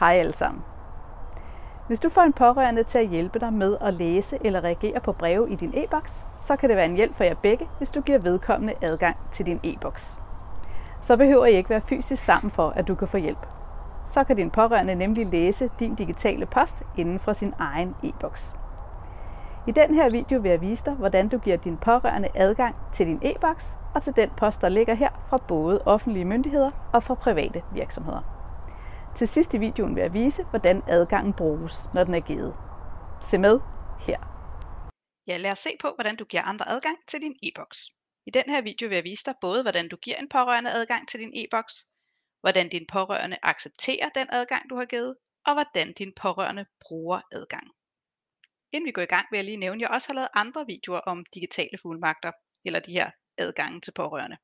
Hej alle sammen. Hvis du får en pårørende til at hjælpe dig med at læse eller reagere på breve i din e-boks, så kan det være en hjælp for jer begge, hvis du giver vedkommende adgang til din e-boks. Så behøver I ikke være fysisk sammen for, at du kan få hjælp. Så kan din pårørende nemlig læse din digitale post inden for sin egen e-boks. I den her video vil jeg vise dig, hvordan du giver din pårørende adgang til din e-boks og til den post, der ligger her fra både offentlige myndigheder og fra private virksomheder. Til sidst i videoen vil jeg vise, hvordan adgangen bruges, når den er givet. Se med her. Ja, lad os se på, hvordan du giver andre adgang til din e-boks. I den her video vil jeg vise dig både, hvordan du giver en pårørende adgang til din e-boks, hvordan din pårørende accepterer den adgang, du har givet, og hvordan din pårørende bruger adgang. Inden vi går i gang, vil jeg lige nævne, at jeg også har lavet andre videoer om digitale fuldmagter, eller de her adgange til pårørende.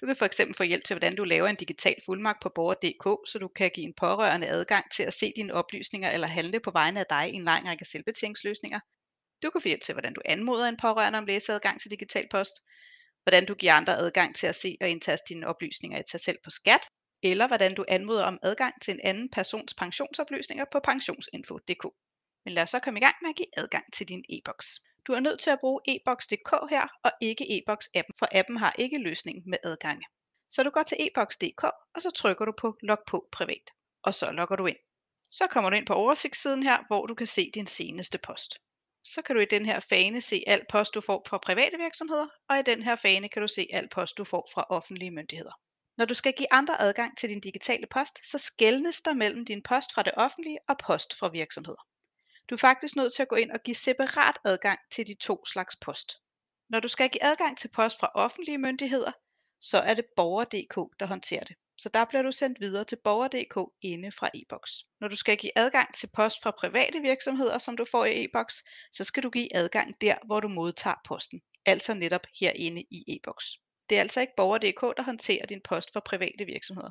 Du kan for eksempel få hjælp til, hvordan du laver en digital fuldmagt på borger.dk, så du kan give en pårørende adgang til at se dine oplysninger eller handle på vegne af dig i en lang række selvbetjeningsløsninger. Du kan få hjælp til, hvordan du anmoder en pårørende om læseadgang til digital post, hvordan du giver andre adgang til at se og indtaste dine oplysninger i sig selv på skat, eller hvordan du anmoder om adgang til en anden persons pensionsoplysninger på pensionsinfo.dk. Men lad os så komme i gang med at give adgang til din e-boks. Du er nødt til at bruge ebox.dk her, og ikke ebox-appen, for appen har ikke løsning med adgang. Så du går til ebox.dk, og så trykker du på Log på privat, og så logger du ind. Så kommer du ind på oversigtssiden her, hvor du kan se din seneste post. Så kan du i den her fane se al post, du får fra private virksomheder, og i den her fane kan du se al post, du får fra offentlige myndigheder. Når du skal give andre adgang til din digitale post, så skældnes der mellem din post fra det offentlige og post fra virksomheder. Du er faktisk nødt til at gå ind og give separat adgang til de to slags post. Når du skal give adgang til post fra offentlige myndigheder, så er det borger.dk, der håndterer det. Så der bliver du sendt videre til borger.dk inde fra e-boks. Når du skal give adgang til post fra private virksomheder, som du får i e-boks, så skal du give adgang der, hvor du modtager posten. Altså netop herinde i e-boks. Det er altså ikke borger.dk, der håndterer din post fra private virksomheder.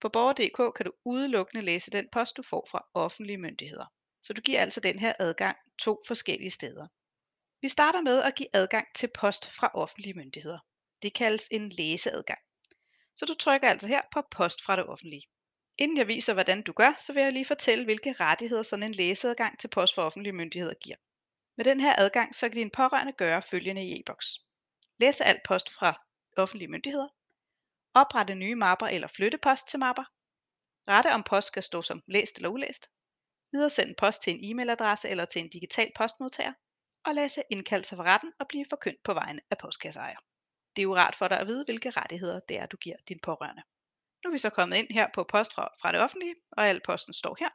På borger.dk kan du udelukkende læse den post, du får fra offentlige myndigheder. Så du giver altså den her adgang to forskellige steder. Vi starter med at give adgang til post fra offentlige myndigheder. Det kaldes en læseadgang. Så du trykker altså her på post fra det offentlige. Inden jeg viser, hvordan du gør, så vil jeg lige fortælle, hvilke rettigheder sådan en læseadgang til post fra offentlige myndigheder giver. Med den her adgang, så kan din pårørende gøre følgende i e-boks. Læse alt post fra offentlige myndigheder. Oprette nye mapper eller flytte post til mapper. Rette om post skal stå som læst eller ulæst videresende post til en e-mailadresse eller til en digital postmodtager, og lade sig indkalde sig for retten og blive forkyndt på vegne af postkasseejer. Det er jo rart for dig at vide, hvilke rettigheder det er, du giver din pårørende. Nu er vi så kommet ind her på post fra, fra det offentlige, og al posten står her,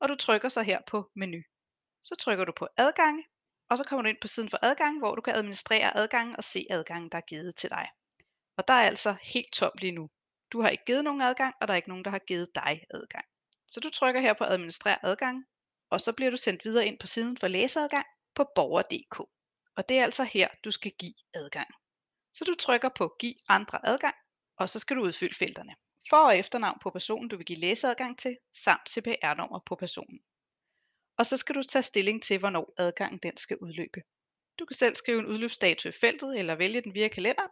og du trykker så her på menu. Så trykker du på adgange, og så kommer du ind på siden for adgange, hvor du kan administrere adgangen og se adgangen, der er givet til dig. Og der er altså helt tomt lige nu. Du har ikke givet nogen adgang, og der er ikke nogen, der har givet dig adgang. Så du trykker her på administrer adgang, og så bliver du sendt videre ind på siden for læseadgang på borger.dk. Og det er altså her, du skal give adgang. Så du trykker på giv andre adgang, og så skal du udfylde felterne. For- og efternavn på personen, du vil give læseadgang til, samt CPR-nummer på personen. Og så skal du tage stilling til, hvornår adgangen den skal udløbe. Du kan selv skrive en udløbsdato i feltet, eller vælge den via kalenderen,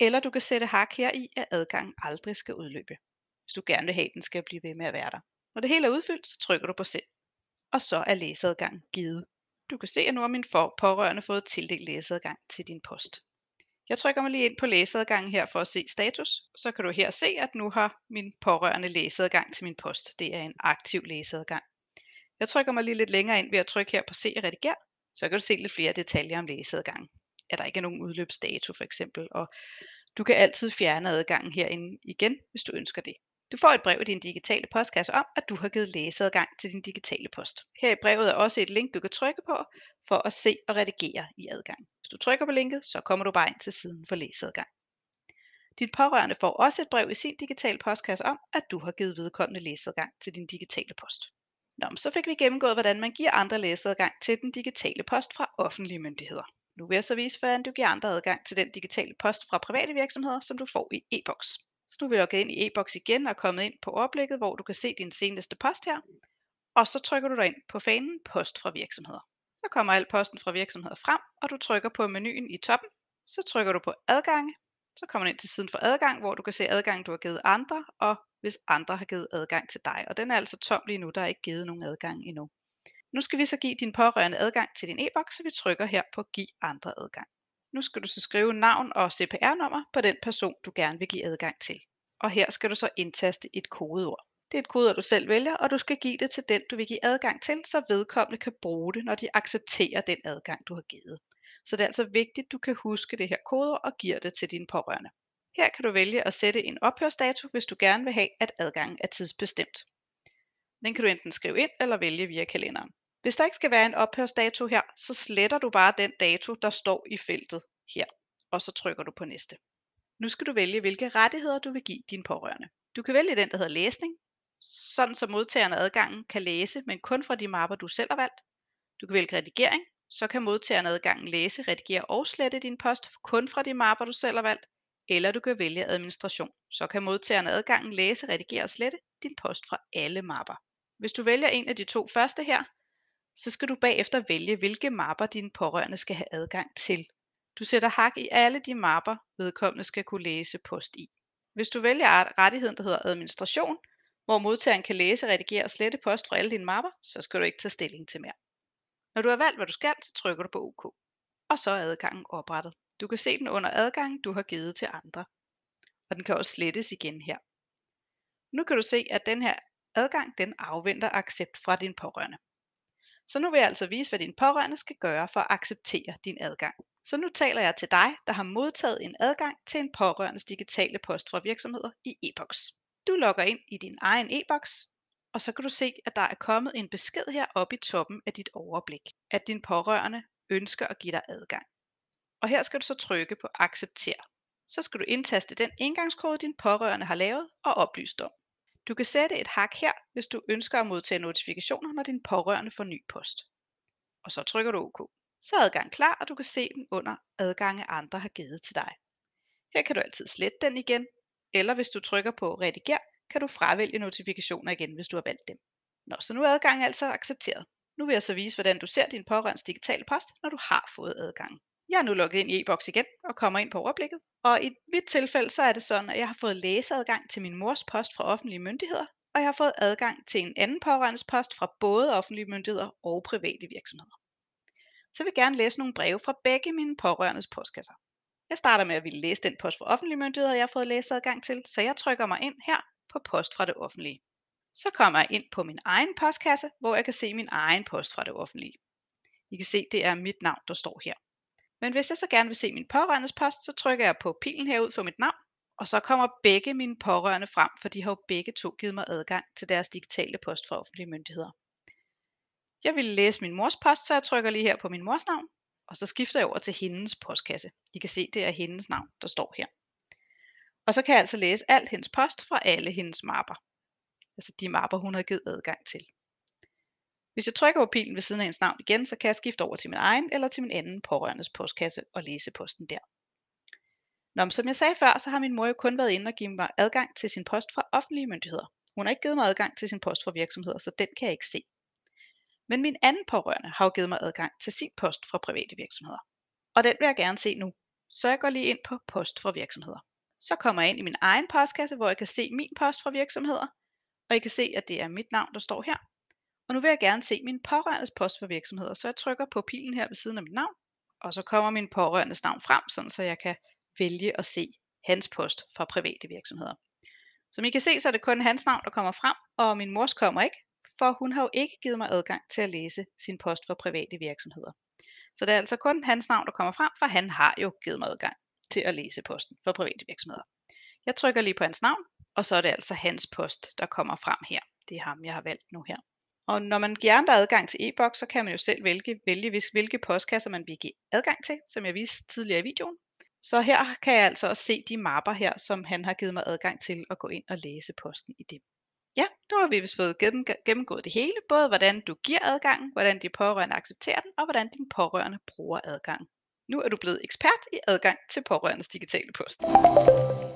eller du kan sætte hak her i, at adgangen aldrig skal udløbe, hvis du gerne vil have, at den skal blive ved med at være der. Når det hele er udfyldt, så trykker du på send. Og så er læseadgang givet. Du kan se, at nu har min pårørende fået tildelt læseadgang til din post. Jeg trykker mig lige ind på læseadgangen her for at se status. Så kan du her se, at nu har min pårørende læseadgang til min post. Det er en aktiv læseadgang. Jeg trykker mig lige lidt længere ind ved at trykke her på se og rediger. Så kan du se lidt flere detaljer om læseadgangen. Er der ikke er nogen udløbsdato for eksempel. Og du kan altid fjerne adgangen herinde igen, hvis du ønsker det. Du får et brev i din digitale postkasse om, at du har givet læseadgang til din digitale post. Her i brevet er også et link, du kan trykke på for at se og redigere i adgang. Hvis du trykker på linket, så kommer du bare ind til siden for læseadgang. Dit pårørende får også et brev i sin digitale postkasse om, at du har givet vedkommende læseadgang til din digitale post. Nå, så fik vi gennemgået, hvordan man giver andre læseadgang til den digitale post fra offentlige myndigheder. Nu vil jeg så vise, hvordan du giver andre adgang til den digitale post fra private virksomheder, som du får i e-boks. Så du vil logge ind i e box igen og komme ind på overblikket, hvor du kan se din seneste post her. Og så trykker du dig ind på fanen Post fra virksomheder. Så kommer al posten fra virksomheder frem, og du trykker på menuen i toppen. Så trykker du på adgang. Så kommer du ind til siden for adgang, hvor du kan se adgang, du har givet andre, og hvis andre har givet adgang til dig. Og den er altså tom lige nu, der er ikke givet nogen adgang endnu. Nu skal vi så give din pårørende adgang til din e-boks, så vi trykker her på Giv andre adgang. Nu skal du så skrive navn og CPR-nummer på den person, du gerne vil give adgang til. Og her skal du så indtaste et kodeord. Det er et kodeord, du selv vælger, og du skal give det til den, du vil give adgang til, så vedkommende kan bruge det, når de accepterer den adgang, du har givet. Så det er altså vigtigt, at du kan huske det her kodeord og giver det til dine pårørende. Her kan du vælge at sætte en ophørsdato, hvis du gerne vil have, at adgangen er tidsbestemt. Den kan du enten skrive ind eller vælge via kalenderen. Hvis der ikke skal være en ophørsdato her, så sletter du bare den dato, der står i feltet her, og så trykker du på næste. Nu skal du vælge, hvilke rettigheder du vil give dine pårørende. Du kan vælge den, der hedder læsning, sådan så modtageren adgangen kan læse, men kun fra de mapper, du selv har valgt. Du kan vælge redigering, så kan modtageren adgangen læse, redigere og slette din post kun fra de mapper, du selv har valgt. Eller du kan vælge administration, så kan modtageren adgangen læse, redigere og slette din post fra alle mapper. Hvis du vælger en af de to første her, så skal du bagefter vælge, hvilke mapper dine pårørende skal have adgang til. Du sætter hak i alle de mapper, vedkommende skal kunne læse post i. Hvis du vælger rettigheden, der hedder administration, hvor modtageren kan læse, redigere og slette post fra alle dine mapper, så skal du ikke tage stilling til mere. Når du har valgt, hvad du skal, så trykker du på OK. Og så er adgangen oprettet. Du kan se den under adgangen, du har givet til andre. Og den kan også slettes igen her. Nu kan du se, at den her adgang den afventer accept fra din pårørende. Så nu vil jeg altså vise, hvad din pårørende skal gøre for at acceptere din adgang. Så nu taler jeg til dig, der har modtaget en adgang til en pårørendes digitale post fra virksomheder i e-boks. Du logger ind i din egen e-boks, og så kan du se, at der er kommet en besked her oppe i toppen af dit overblik, at din pårørende ønsker at give dig adgang. Og her skal du så trykke på accepter. Så skal du indtaste den indgangskode, din pårørende har lavet og oplyst om. Du kan sætte et hak her, hvis du ønsker at modtage notifikationer, når din pårørende får ny post. Og så trykker du OK. Så er adgang klar, og du kan se den under adgange andre har givet til dig. Her kan du altid slette den igen, eller hvis du trykker på rediger, kan du fravælge notifikationer igen, hvis du har valgt dem. Nå, så nu er adgangen altså accepteret. Nu vil jeg så vise, hvordan du ser din pårørendes digitale post, når du har fået adgangen. Jeg er nu logget ind i e-boks igen og kommer ind på overblikket. Og i mit tilfælde så er det sådan, at jeg har fået læseadgang til min mors post fra offentlige myndigheder, og jeg har fået adgang til en anden pårørendes post fra både offentlige myndigheder og private virksomheder. Så jeg vil gerne læse nogle breve fra begge mine pårørendes postkasser. Jeg starter med at ville læse den post fra offentlige myndigheder, jeg har fået læseadgang til, så jeg trykker mig ind her på post fra det offentlige. Så kommer jeg ind på min egen postkasse, hvor jeg kan se min egen post fra det offentlige. I kan se, det er mit navn, der står her. Men hvis jeg så gerne vil se min pårørendes post, så trykker jeg på pilen herud for mit navn, og så kommer begge mine pårørende frem, for de har jo begge to givet mig adgang til deres digitale post fra offentlige myndigheder. Jeg vil læse min mors post, så jeg trykker lige her på min mors navn, og så skifter jeg over til hendes postkasse. I kan se, det er hendes navn, der står her. Og så kan jeg altså læse alt hendes post fra alle hendes mapper. Altså de mapper, hun har givet adgang til. Hvis jeg trykker på pilen ved siden af ens navn igen, så kan jeg skifte over til min egen eller til min anden pårørendes postkasse og læse posten der. Nå, som jeg sagde før, så har min mor jo kun været inde og give mig adgang til sin post fra offentlige myndigheder. Hun har ikke givet mig adgang til sin post fra virksomheder, så den kan jeg ikke se. Men min anden pårørende har jo givet mig adgang til sin post fra private virksomheder. Og den vil jeg gerne se nu. Så jeg går lige ind på post fra virksomheder. Så kommer jeg ind i min egen postkasse, hvor jeg kan se min post fra virksomheder. Og I kan se, at det er mit navn, der står her. Og nu vil jeg gerne se min pårørendes post for virksomheder, så jeg trykker på pilen her ved siden af mit navn, og så kommer min pårørendes navn frem, sådan så jeg kan vælge at se hans post fra private virksomheder. Som I kan se, så er det kun hans navn, der kommer frem, og min mors kommer ikke, for hun har jo ikke givet mig adgang til at læse sin post for private virksomheder. Så det er altså kun hans navn, der kommer frem, for han har jo givet mig adgang til at læse posten for private virksomheder. Jeg trykker lige på hans navn, og så er det altså hans post, der kommer frem her. Det er ham, jeg har valgt nu her. Og når man giver andre adgang til e-boks, så kan man jo selv vælge, vælge hvilke postkasser man vil give adgang til, som jeg viste tidligere i videoen. Så her kan jeg altså også se de mapper her, som han har givet mig adgang til at gå ind og læse posten i dem. Ja, nu har vi vist fået gennemgået det hele, både hvordan du giver adgangen, hvordan de pårørende accepterer den, og hvordan din pårørende bruger adgangen. Nu er du blevet ekspert i adgang til pårørendes digitale post.